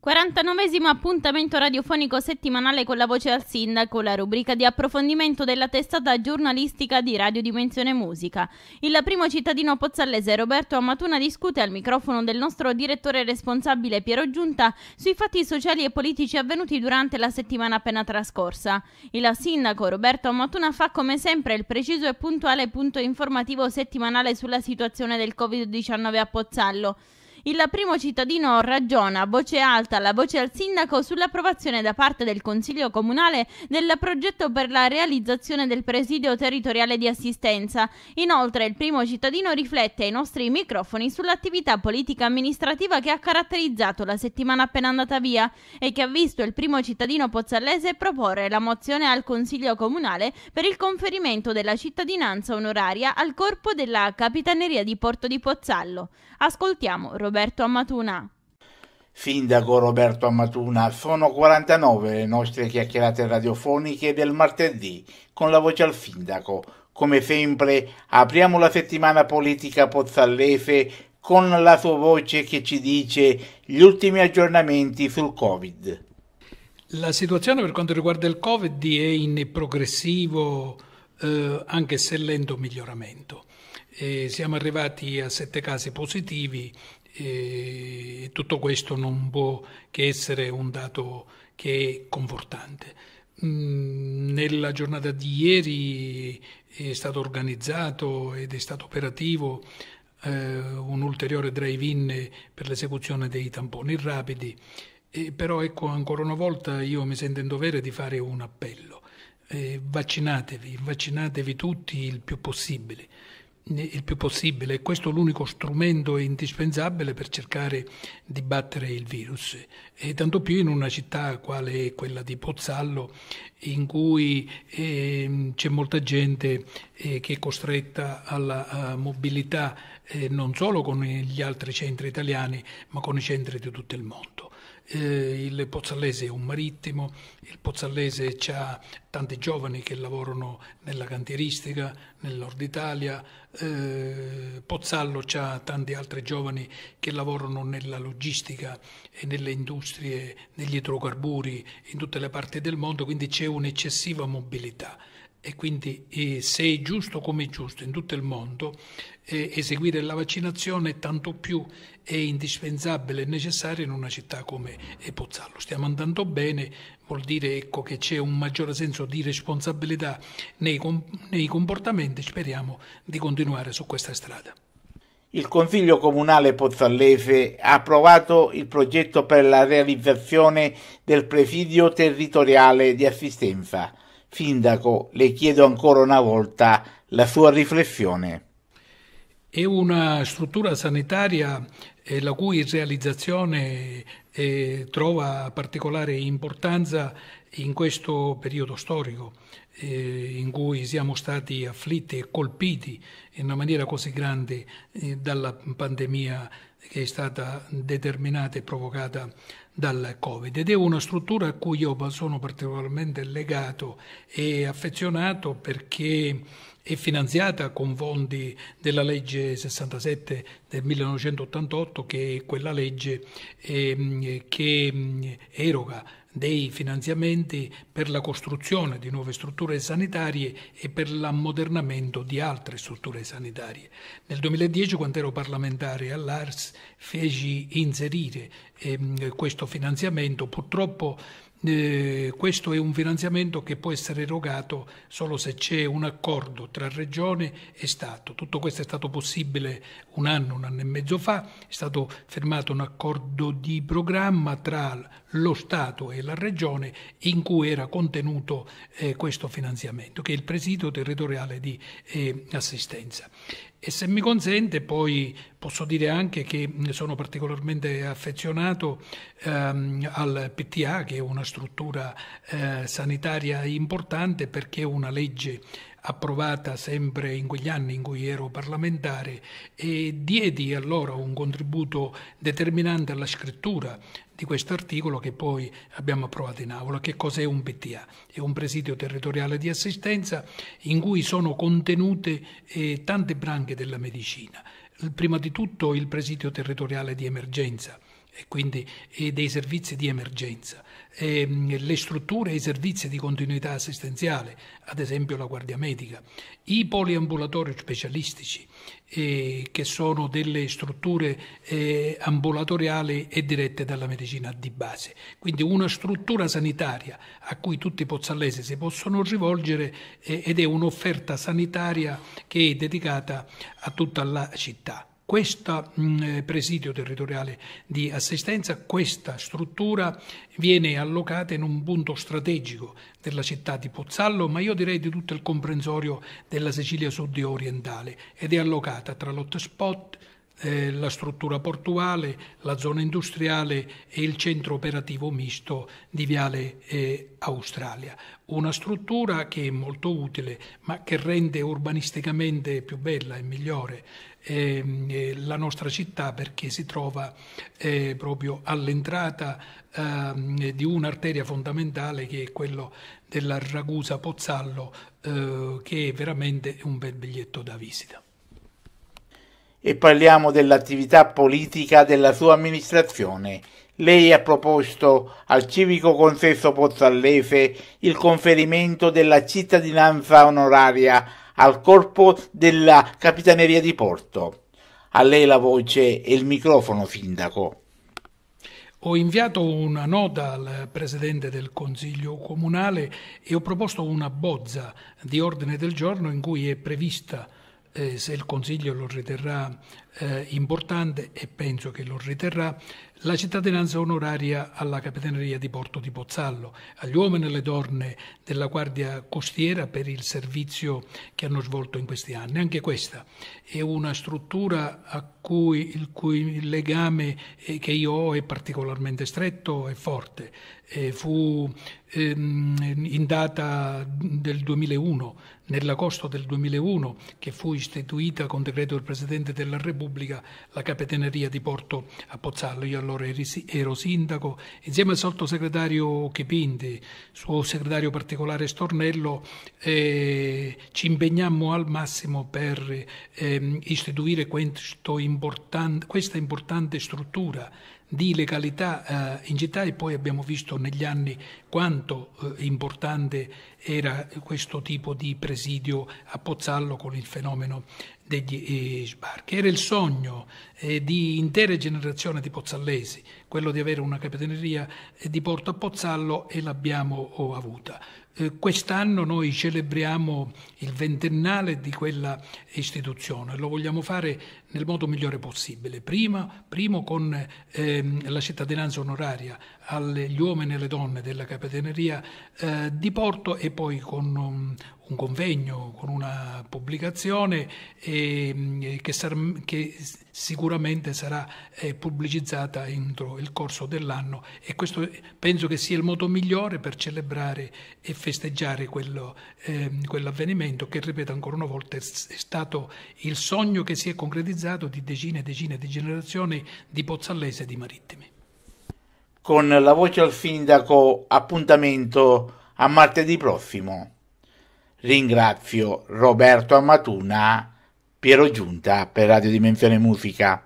49 appuntamento radiofonico settimanale con la voce al sindaco, la rubrica di approfondimento della testata giornalistica di Radio Dimensione Musica. Il primo cittadino pozzallese Roberto Amatuna discute al microfono del nostro direttore responsabile Piero Giunta sui fatti sociali e politici avvenuti durante la settimana appena trascorsa. Il sindaco Roberto Amatuna fa come sempre il preciso e puntuale punto informativo settimanale sulla situazione del Covid-19 a Pozzallo. Il primo cittadino ragiona a voce alta la voce al sindaco sull'approvazione da parte del Consiglio Comunale del progetto per la realizzazione del presidio territoriale di assistenza. Inoltre il primo cittadino riflette ai nostri microfoni sull'attività politica amministrativa che ha caratterizzato la settimana appena andata via e che ha visto il primo cittadino pozzallese proporre la mozione al Consiglio Comunale per il conferimento della cittadinanza onoraria al corpo della Capitaneria di Porto di Pozzallo. Ascoltiamo Roberto. Roberto Ammatuna. Sindaco Roberto Ammatuna, sono 49 le nostre chiacchierate radiofoniche del martedì con la voce al sindaco. Come sempre apriamo la settimana politica pozzallese con la sua voce che ci dice gli ultimi aggiornamenti sul Covid. La situazione per quanto riguarda il Covid è in progressivo, eh, anche se lento, miglioramento. E eh, siamo arrivati a sette casi positivi e tutto questo non può che essere un dato che è confortante. Mm, nella giornata di ieri è stato organizzato ed è stato operativo eh, un ulteriore drive-in per l'esecuzione dei tamponi rapidi, e però ecco ancora una volta io mi sento in dovere di fare un appello. Eh, vaccinatevi, vaccinatevi tutti il più possibile il più possibile questo è l'unico strumento indispensabile per cercare di battere il virus e tanto più in una città quale è quella di Pozzallo in cui eh, c'è molta gente eh, che è costretta alla mobilità eh, non solo con gli altri centri italiani ma con i centri di tutto il mondo eh, il Pozzallese è un marittimo, il Pozzallese ha tanti giovani che lavorano nella cantieristica, nel nord Italia, eh, Pozzallo ha tanti altri giovani che lavorano nella logistica e nelle industrie, negli idrocarburi, in tutte le parti del mondo, quindi c'è un'eccessiva mobilità e quindi eh, se è giusto come è giusto in tutto il mondo eh, eseguire la vaccinazione tanto più è indispensabile e necessario in una città come Pozzallo. Stiamo andando bene, vuol dire ecco, che c'è un maggiore senso di responsabilità nei, com nei comportamenti, speriamo di continuare su questa strada. Il Consiglio Comunale Pozzallese ha approvato il progetto per la realizzazione del presidio territoriale di assistenza Sindaco, le chiedo ancora una volta la sua riflessione. È una struttura sanitaria eh, la cui realizzazione eh, trova particolare importanza in questo periodo storico eh, in cui siamo stati afflitti e colpiti in una maniera così grande eh, dalla pandemia che è stata determinata e provocata dal Covid ed è una struttura a cui io sono particolarmente legato e affezionato perché è finanziata con fondi della legge 67 del 1988 che è quella legge eh, che eroga dei finanziamenti per la costruzione di nuove strutture sanitarie e per l'ammodernamento di altre strutture sanitarie. Nel 2010, quando ero parlamentare all'ARS, feci inserire eh, questo finanziamento. Purtroppo eh, questo è un finanziamento che può essere erogato solo se c'è un accordo tra Regione e Stato. Tutto questo è stato possibile un anno, un anno e mezzo fa, è stato firmato un accordo di programma tra lo Stato e la Regione in cui era contenuto eh, questo finanziamento, che è il presidio territoriale di eh, assistenza. E se mi consente poi Posso dire anche che sono particolarmente affezionato ehm, al PTA, che è una struttura eh, sanitaria importante perché è una legge approvata sempre in quegli anni in cui ero parlamentare e diedi allora un contributo determinante alla scrittura di questo articolo che poi abbiamo approvato in aula. Che cos'è un PTA? È un presidio territoriale di assistenza in cui sono contenute eh, tante branche della medicina prima di tutto il presidio territoriale di emergenza e quindi e dei servizi di emergenza, e, ehm, le strutture e i servizi di continuità assistenziale, ad esempio la guardia medica, i poliambulatori specialistici, eh, che sono delle strutture eh, ambulatoriali e dirette dalla medicina di base. Quindi una struttura sanitaria a cui tutti i pozzallesi si possono rivolgere eh, ed è un'offerta sanitaria che è dedicata a tutta la città questo mm, eh, presidio territoriale di assistenza, questa struttura viene allocata in un punto strategico della città di Pozzallo, ma io direi di tutto il comprensorio della Sicilia sud orientale ed è allocata tra l'hotspot, eh, la struttura portuale, la zona industriale e il centro operativo misto di Viale eh, Australia. Una struttura che è molto utile ma che rende urbanisticamente più bella e migliore ehm, eh, la nostra città perché si trova eh, proprio all'entrata ehm, di un'arteria fondamentale che è quella della Ragusa Pozzallo eh, che è veramente un bel biglietto da visita e parliamo dell'attività politica della sua amministrazione. Lei ha proposto al civico consesso pozzallese il conferimento della cittadinanza onoraria al corpo della capitaneria di porto. A lei la voce e il microfono, sindaco. Ho inviato una nota al Presidente del Consiglio Comunale e ho proposto una bozza di ordine del giorno in cui è prevista es el Consejo lo reiterará eh, importante e penso che lo riterrà la cittadinanza onoraria alla Capitaneria di Porto di Pozzallo, agli uomini e alle donne della Guardia Costiera per il servizio che hanno svolto in questi anni. Anche questa è una struttura cui, il cui legame eh, che io ho è particolarmente stretto e forte. E eh, fu ehm, in data del 2001, nell'agosto del 2001, che fu istituita con decreto del Presidente della Repubblica Repubblica la capitaneria di Porto a Pozzallo. Io allora ero sindaco, insieme al sottosegretario Chepinti, suo segretario particolare Stornello, eh, ci impegnammo al massimo per eh, istituire questa importante struttura di legalità eh, in città e poi abbiamo visto negli anni quanto eh, importante era questo tipo di presidio a Pozzallo con il fenomeno degli eh, sbarchi. Era il sogno eh, di intere generazioni di pozzallesi quello di avere una capitaneria eh, di porto a Pozzallo e l'abbiamo oh, avuta. Eh, quest'anno noi celebriamo il ventennale di quella istituzione, lo vogliamo fare nel modo migliore possibile. Prima, primo con ehm, la cittadinanza onoraria agli uomini e alle donne della Capitaneria eh, di Porto e poi con um, un convegno, con una pubblicazione e, mm, che, sar- che, sicuramente sarà eh, pubblicizzata entro il corso dell'anno e questo eh, penso che sia il modo migliore per celebrare e festeggiare quello, eh, quell'avvenimento che, ripeto ancora una volta, è stato il sogno che si è concretizzato di decine e decine di generazioni di pozzallese e di marittimi. Con la voce al sindaco, appuntamento a martedì prossimo. Ringrazio Roberto Amatuna, Piero Giunta per Radio Dimensione Musica.